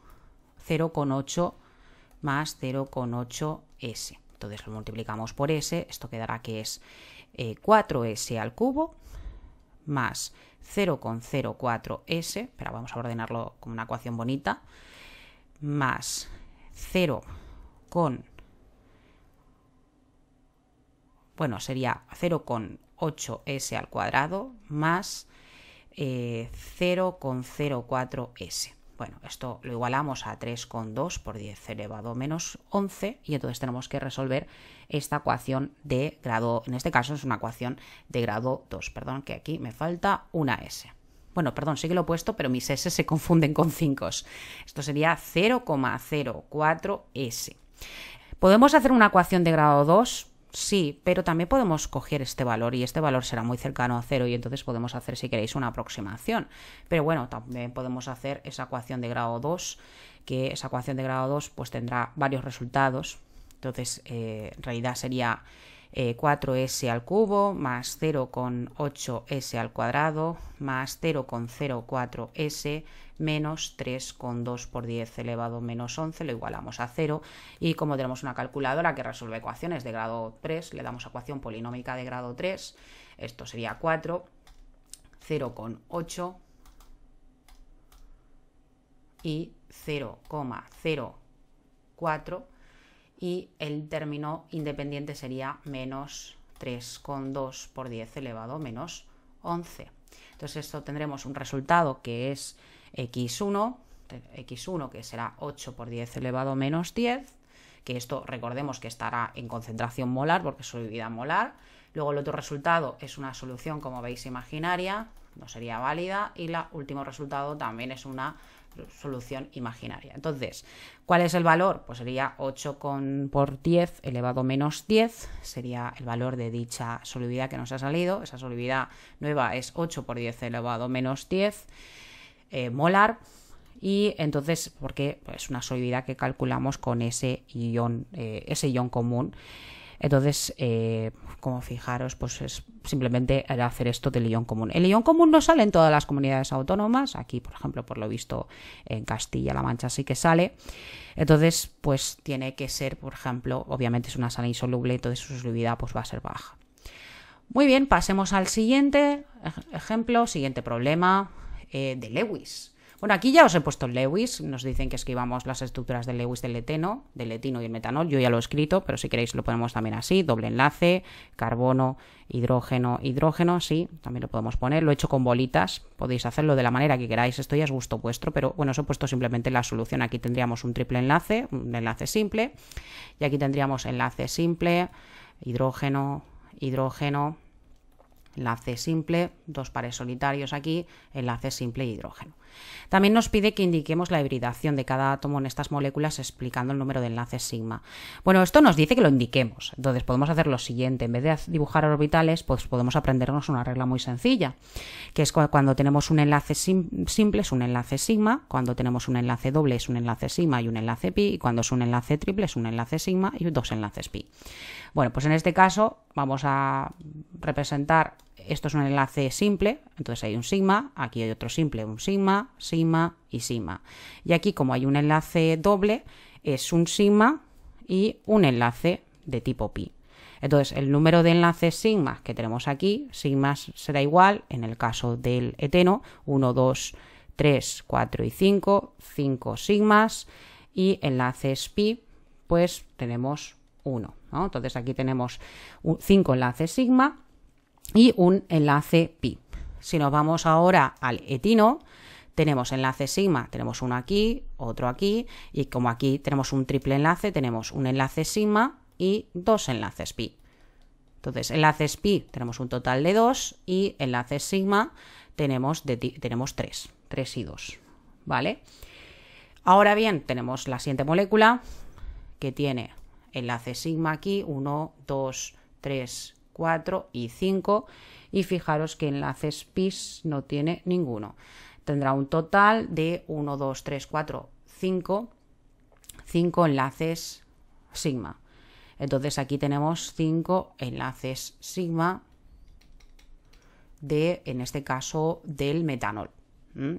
S1: 0,8 más 0,8s. Entonces lo multiplicamos por s, esto quedará que es 4s eh, al cubo más 0,04S, pero vamos a ordenarlo con una ecuación bonita, más 0, con, bueno, sería 0,8S al cuadrado más 0,04S. Eh, bueno, esto lo igualamos a 3,2 por 10 elevado menos 11 y entonces tenemos que resolver esta ecuación de grado, en este caso es una ecuación de grado 2, perdón, que aquí me falta una S. Bueno, perdón, sí que lo he puesto, pero mis S se confunden con 5. Esto sería 0,04S. ¿Podemos hacer una ecuación de grado 2? Sí, pero también podemos coger este valor y este valor será muy cercano a cero y entonces podemos hacer, si queréis, una aproximación. Pero bueno, también podemos hacer esa ecuación de grado 2, que esa ecuación de grado 2 pues tendrá varios resultados. Entonces, eh, en realidad sería 4s eh, al cubo más 0,8s al cuadrado más 0,04s menos 3,2 por 10 elevado menos 11 lo igualamos a 0 y como tenemos una calculadora que resuelve ecuaciones de grado 3 le damos ecuación polinómica de grado 3 esto sería 4 0,8 y 0,04 y el término independiente sería menos 3,2 por 10 elevado menos 11. Entonces esto tendremos un resultado que es x1, x1 que será 8 por 10 elevado menos 10, que esto recordemos que estará en concentración molar porque es solubilidad molar. Luego el otro resultado es una solución como veis imaginaria, no sería válida y el último resultado también es una solución imaginaria. Entonces, ¿cuál es el valor? Pues sería 8 por 10 elevado menos 10, sería el valor de dicha solubilidad que nos ha salido. Esa solubilidad nueva es 8 por 10 elevado menos 10 eh, molar. Y entonces, porque es una solubilidad que calculamos con ese ión eh, ese ion común entonces, eh, como fijaros, pues es simplemente hacer esto del león común. El león común no sale en todas las comunidades autónomas. Aquí, por ejemplo, por lo visto en Castilla-La Mancha sí que sale. Entonces, pues tiene que ser, por ejemplo, obviamente es una sal insoluble, entonces su solubilidad pues va a ser baja. Muy bien, pasemos al siguiente ejemplo, siguiente problema eh, de Lewis. Bueno, aquí ya os he puesto el Lewis, nos dicen que escribamos las estructuras de Lewis del eteno, del etino y el metanol, yo ya lo he escrito, pero si queréis lo ponemos también así, doble enlace, carbono, hidrógeno, hidrógeno, sí, también lo podemos poner, lo he hecho con bolitas, podéis hacerlo de la manera que queráis, esto ya es gusto vuestro, pero bueno, os he puesto simplemente la solución, aquí tendríamos un triple enlace, un enlace simple, y aquí tendríamos enlace simple, hidrógeno, hidrógeno, enlace simple, dos pares solitarios aquí, enlace simple y hidrógeno. También nos pide que indiquemos la hibridación de cada átomo en estas moléculas explicando el número de enlaces sigma. Bueno, esto nos dice que lo indiquemos. Entonces podemos hacer lo siguiente. En vez de dibujar orbitales, pues podemos aprendernos una regla muy sencilla, que es cuando tenemos un enlace simple es un enlace sigma, cuando tenemos un enlace doble es un enlace sigma y un enlace pi, y cuando es un enlace triple es un enlace sigma y dos enlaces pi. Bueno, pues en este caso vamos a representar esto es un enlace simple, entonces hay un sigma, aquí hay otro simple, un sigma, sigma y sigma Y aquí como hay un enlace doble, es un sigma y un enlace de tipo pi. Entonces, el número de enlaces sigma que tenemos aquí, sigma será igual, en el caso del eteno, 1, 2, 3, 4 y 5, 5 sigmas, y enlaces pi, pues tenemos 1. Entonces, aquí tenemos 5 enlaces sigma y un enlace pi. Si nos vamos ahora al etino, tenemos enlaces sigma, tenemos uno aquí, otro aquí, y como aquí tenemos un triple enlace, tenemos un enlace sigma y dos enlaces pi. Entonces, enlaces pi tenemos un total de dos, y enlaces sigma tenemos, tres, tenemos 3, y dos, ¿vale? Ahora bien, tenemos la siguiente molécula que tiene enlace sigma aquí, uno, dos, tres, cuatro y cinco, y fijaros que enlaces pis no tiene ninguno tendrá un total de 1, 2, 3, 4, 5, 5 enlaces sigma. Entonces aquí tenemos 5 enlaces sigma de, en este caso, del metanol.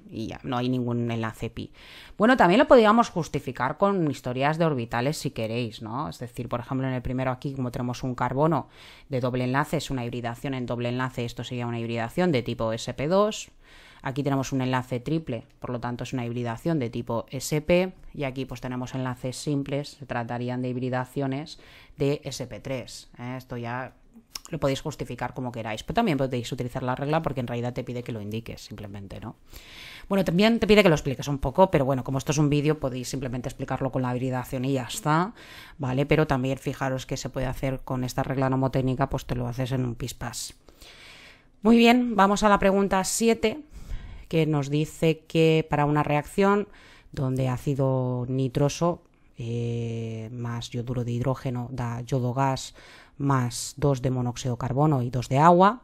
S1: Y ya, no hay ningún enlace pi. Bueno, también lo podríamos justificar con historias de orbitales si queréis, ¿no? Es decir, por ejemplo, en el primero aquí, como tenemos un carbono de doble enlace, es una hibridación en doble enlace, esto sería una hibridación de tipo sp2. Aquí tenemos un enlace triple, por lo tanto es una hibridación de tipo SP y aquí pues tenemos enlaces simples, se tratarían de hibridaciones de SP3. ¿eh? Esto ya lo podéis justificar como queráis, pero también podéis utilizar la regla porque en realidad te pide que lo indiques simplemente, ¿no? Bueno, también te pide que lo expliques un poco, pero bueno, como esto es un vídeo podéis simplemente explicarlo con la hibridación y ya está, ¿vale? Pero también fijaros que se puede hacer con esta regla nomotécnica, pues te lo haces en un pispas. Muy bien, vamos a la pregunta 7 que nos dice que para una reacción donde ácido nitroso eh, más yoduro de hidrógeno da yodo gas más 2 de monóxido de carbono y 2 de agua,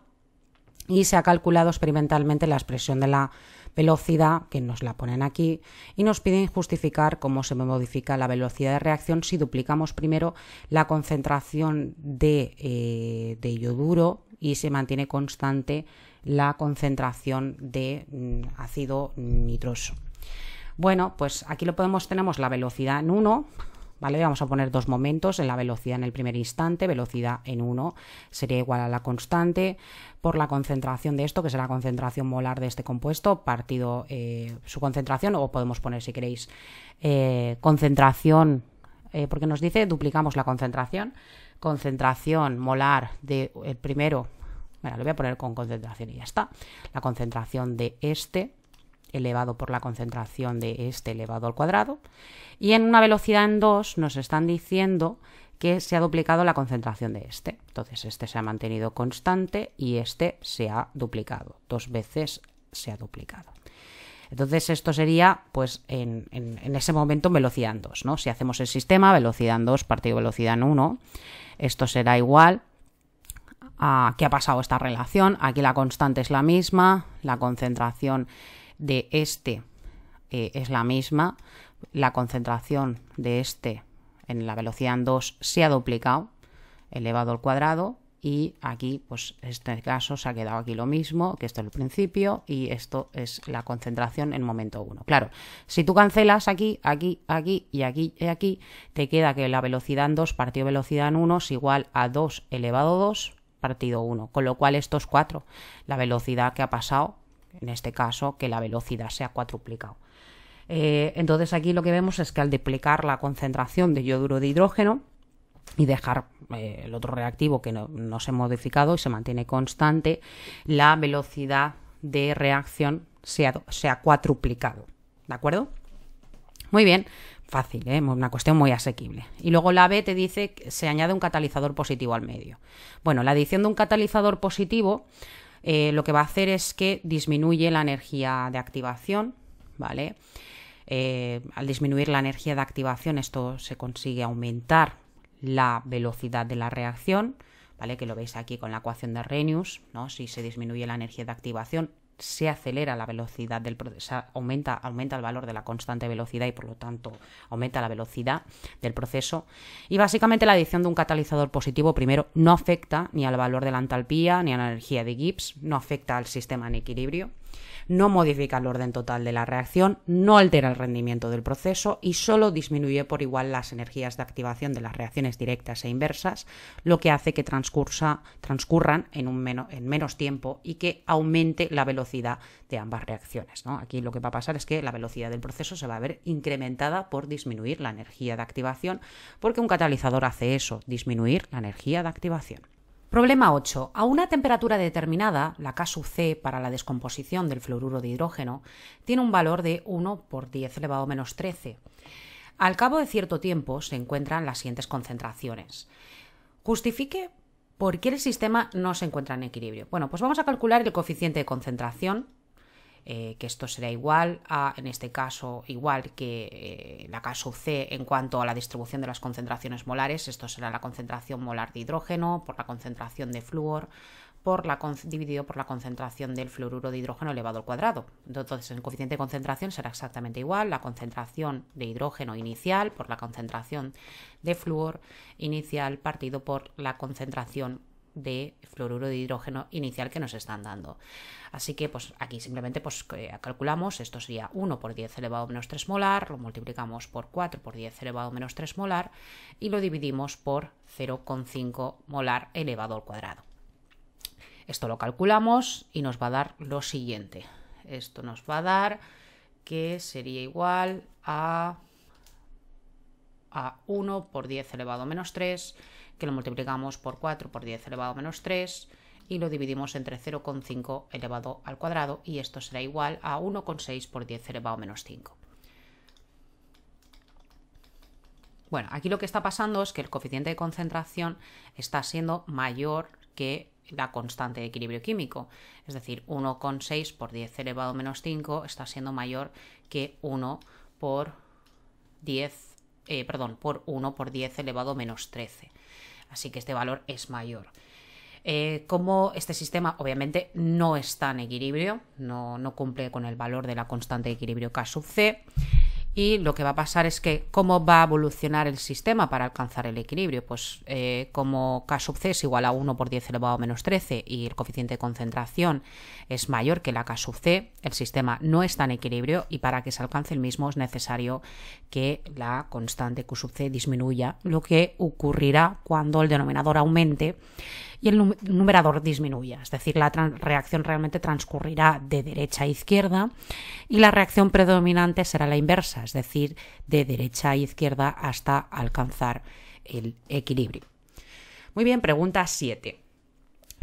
S1: y se ha calculado experimentalmente la expresión de la velocidad, que nos la ponen aquí, y nos piden justificar cómo se modifica la velocidad de reacción si duplicamos primero la concentración de, eh, de yoduro y se mantiene constante la concentración de mm, ácido nitroso. Bueno, pues aquí lo podemos, tenemos la velocidad en 1, ¿vale? Vamos a poner dos momentos, en la velocidad en el primer instante, velocidad en 1 sería igual a la constante por la concentración de esto, que será la concentración molar de este compuesto, partido eh, su concentración, o podemos poner, si queréis, eh, concentración, eh, porque nos dice duplicamos la concentración, concentración molar del el primero bueno, lo voy a poner con concentración y ya está. La concentración de este elevado por la concentración de este elevado al cuadrado. Y en una velocidad en 2 nos están diciendo que se ha duplicado la concentración de este. Entonces este se ha mantenido constante y este se ha duplicado. Dos veces se ha duplicado. Entonces esto sería, pues, en, ese momento velocidad en 2, ¿no? Si hacemos el sistema, velocidad en 2 partido velocidad en 1, esto será igual qué ha pasado esta relación. Aquí la constante es la misma, la concentración de este eh, es la misma, la concentración de este en la velocidad en 2 se ha duplicado, elevado al cuadrado, y aquí, pues en este caso se ha quedado aquí lo mismo, que esto es el principio y esto es la concentración en momento 1. Claro, si tú cancelas aquí, aquí, aquí y aquí y aquí, te queda que la velocidad en 2 partido velocidad en 1 es igual a 2 elevado a 2 partido 1, con lo cual estos cuatro, la velocidad que ha pasado, en este caso que la velocidad se ha cuatruplicado. Eh, entonces aquí lo que vemos es que al duplicar la concentración de yoduro de hidrógeno y dejar eh, el otro reactivo que no, se ha modificado y se mantiene constante, la velocidad de reacción se ha, se cuatruplicado. ¿De acuerdo? Muy bien, Fácil, ¿eh? una cuestión muy asequible. Y luego la B te dice que se añade un catalizador positivo al medio. Bueno, la adición de un catalizador positivo eh, lo que va a hacer es que disminuye la energía de activación, ¿vale? Eh, al disminuir la energía de activación, esto se consigue aumentar la velocidad de la reacción, ¿vale? Que lo veis aquí con la ecuación de Renius, ¿no? Si se disminuye la energía de activación, se acelera la velocidad del proceso, aumenta, aumenta el valor de la constante velocidad y por lo tanto aumenta la velocidad del proceso. Y básicamente la adición de un catalizador positivo primero no afecta ni al valor de la entalpía ni a la energía de Gibbs, no afecta al sistema en equilibrio no modifica el orden total de la reacción, no altera el rendimiento del proceso y solo disminuye por igual las energías de activación de las reacciones directas e inversas, lo que hace que transcurran en, menos tiempo y que aumente la velocidad de ambas reacciones. Aquí lo que va a pasar es que la velocidad del proceso se va a ver incrementada por disminuir la energía de activación, porque un catalizador hace eso, disminuir la energía de activación. Problema 8. A una temperatura determinada, la K C para la descomposición del fluoruro de hidrógeno tiene un valor de 1 por 10 elevado a menos 13. Al cabo de cierto tiempo se encuentran las siguientes concentraciones. Justifique por qué el sistema no se encuentra en equilibrio. Bueno, pues vamos a calcular el coeficiente de concentración eh, que esto será igual a, en este caso, igual que eh, la caso C en cuanto a la distribución de las concentraciones molares, esto será la concentración molar de hidrógeno por la concentración de flúor por dividido por la concentración del fluoruro de hidrógeno elevado al cuadrado. Entonces, el coeficiente de concentración será exactamente igual, la concentración de hidrógeno inicial por la concentración de flúor inicial partido por la concentración de fluoruro de hidrógeno inicial que nos están dando. Así que pues, aquí simplemente pues, calculamos, esto sería 1 por 10 elevado menos 3 molar, lo multiplicamos por 4 por 10 elevado menos 3 molar y lo dividimos por 0,5 molar elevado al cuadrado. Esto lo calculamos y nos va a dar lo siguiente. Esto nos va a dar que sería igual a, a 1 por 10 elevado menos 3 que lo multiplicamos por 4 por 10 elevado a menos 3 y lo dividimos entre 0,5 elevado al cuadrado y esto será igual a 1,6 por 10 elevado a menos 5. Bueno, aquí lo que está pasando es que el coeficiente de concentración está siendo mayor que la constante de equilibrio químico. Es decir, 1,6 por 10 elevado a menos 5 está siendo mayor que 1 por 10, eh, perdón, por 1 por 10 elevado a menos 13. Así que este valor es mayor. Eh, como este sistema obviamente no está en equilibrio, no, no, cumple con el valor de la constante de equilibrio K sub C, y lo que va a pasar es que cómo va a evolucionar el sistema para alcanzar el equilibrio. Pues eh, como K sub C es igual a 1 por 10 elevado a menos 13 y el coeficiente de concentración es mayor que la K sub C, el sistema no está en equilibrio y para que se alcance el mismo es necesario que la constante Q sub C disminuya, lo que ocurrirá cuando el denominador aumente y el numerador disminuya. Es decir, la reacción realmente transcurrirá de derecha a izquierda y la reacción predominante será la inversa es decir, de derecha a izquierda hasta alcanzar el equilibrio. Muy bien, pregunta 7.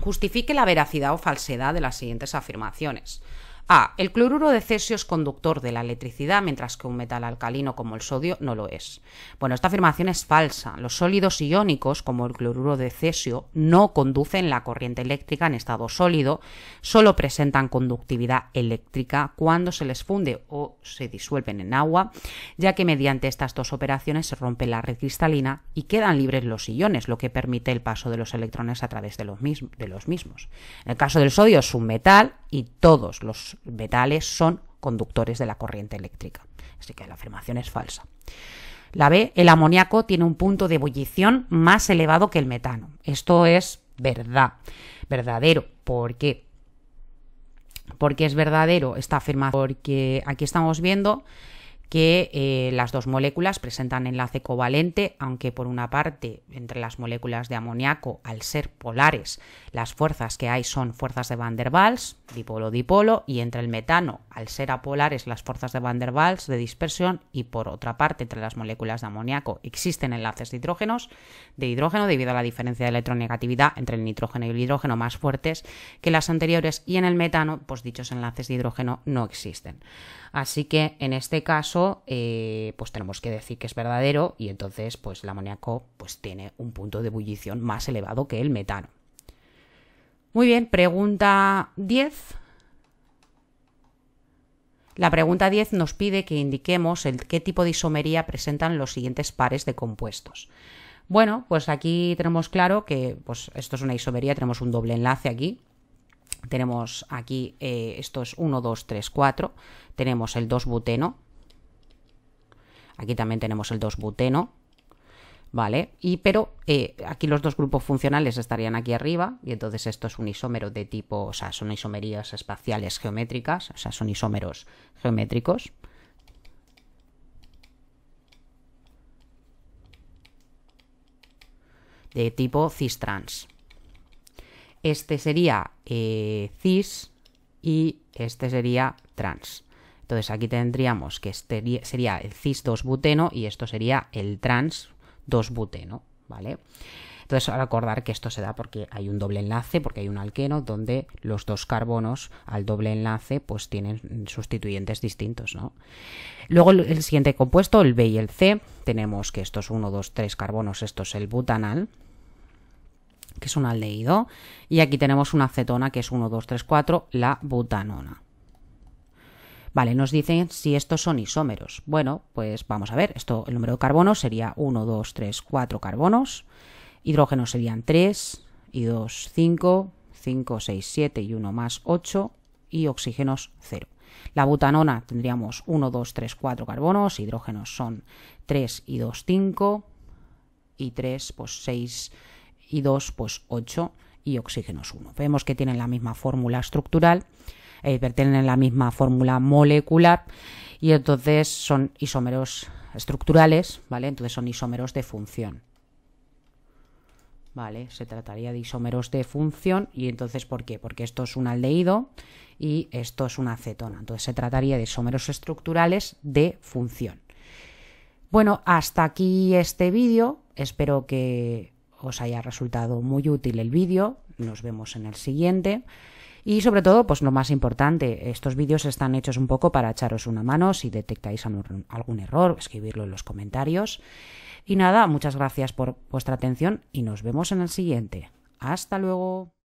S1: Justifique la veracidad o falsedad de las siguientes afirmaciones. A. El cloruro de cesio es conductor de la electricidad, mientras que un metal alcalino como el sodio no lo es. Bueno, esta afirmación es falsa. Los sólidos iónicos, como el cloruro de cesio, no conducen la corriente eléctrica en estado sólido, solo presentan conductividad eléctrica cuando se les funde o se disuelven en agua, ya que mediante estas dos operaciones se rompe la red cristalina y quedan libres los iones, lo que permite el paso de los electrones a través de los, mismos. En el caso del sodio es un metal y todos los metales son conductores de la corriente eléctrica. Así que la afirmación es falsa. La B, el amoníaco tiene un punto de ebullición más elevado que el metano. Esto es verdad, verdadero. ¿Por qué? Porque es verdadero esta afirmación. Porque aquí estamos viendo que eh, las dos moléculas presentan enlace covalente, aunque por una parte entre las moléculas de amoníaco, al ser polares, las fuerzas que hay son fuerzas de Van der Waals, dipolo-dipolo, y entre el metano, al ser apolares, las fuerzas de Van der Waals de dispersión, y por otra parte entre las moléculas de amoníaco existen enlaces de hidrógenos, de hidrógeno debido a la diferencia de electronegatividad entre el nitrógeno y el hidrógeno más fuertes que las anteriores, y en el metano, pues dichos enlaces de hidrógeno no existen. Así que en este caso, eh, pues tenemos que decir que es verdadero y entonces pues el amoníaco pues tiene un punto de ebullición más elevado que el metano. Muy bien, pregunta 10. La pregunta 10 nos pide que indiquemos el, qué tipo de isomería presentan los siguientes pares de compuestos. Bueno, pues aquí tenemos claro que pues esto es una isomería, tenemos un doble enlace aquí, tenemos aquí, esto es 1, 2, 3, 4, tenemos el 2-buteno, aquí también tenemos el 2-buteno, ¿vale? Y pero eh, aquí los dos grupos funcionales estarían aquí arriba, y entonces esto es un isómero de tipo, o sea, son isomerías espaciales geométricas, o sea, son isómeros geométricos. De tipo cis trans este sería eh, cis y este sería trans. Entonces aquí tendríamos que este sería el cis 2-buteno y esto sería el trans 2-buteno, ¿vale? Entonces recordar recordar que esto se da porque hay un doble enlace, porque hay un alqueno donde los dos carbonos al doble enlace pues tienen sustituyentes distintos, ¿no? Luego el siguiente compuesto, el B y el C, tenemos que estos 1, 2, 3 carbonos, esto es el butanal, que es un aldeído, Y aquí tenemos una acetona, que es 1, 2, 3, 4, la butanona. Vale, nos dicen si estos son isómeros. Bueno, pues vamos a ver, esto, el número de carbonos sería 1, 2, 3, 4 carbonos, hidrógenos serían 3 y 2, 5, 5, 6, 7 y 1 más 8 y oxígenos 0. La butanona tendríamos 1, 2, 3, 4 carbonos, hidrógenos son 3 y 2, 5 y 3, pues 6, y 2 pues 8 y oxígenos 1. Vemos que tienen la misma fórmula estructural, eh, pertenecen a la misma fórmula molecular y entonces son isómeros estructurales, ¿vale? Entonces son isómeros de función. ¿Vale? Se trataría de isómeros de función y entonces ¿por qué? Porque esto es un aldehído y esto es una acetona. Entonces se trataría de isómeros estructurales de función. Bueno, hasta aquí este vídeo. Espero que os haya resultado muy útil el vídeo. Nos vemos en el siguiente. Y sobre todo, pues lo más importante, estos vídeos están hechos un poco para echaros una mano si detectáis algún error, escribirlo en los comentarios. Y nada, muchas gracias por vuestra atención y nos vemos en el siguiente. Hasta luego.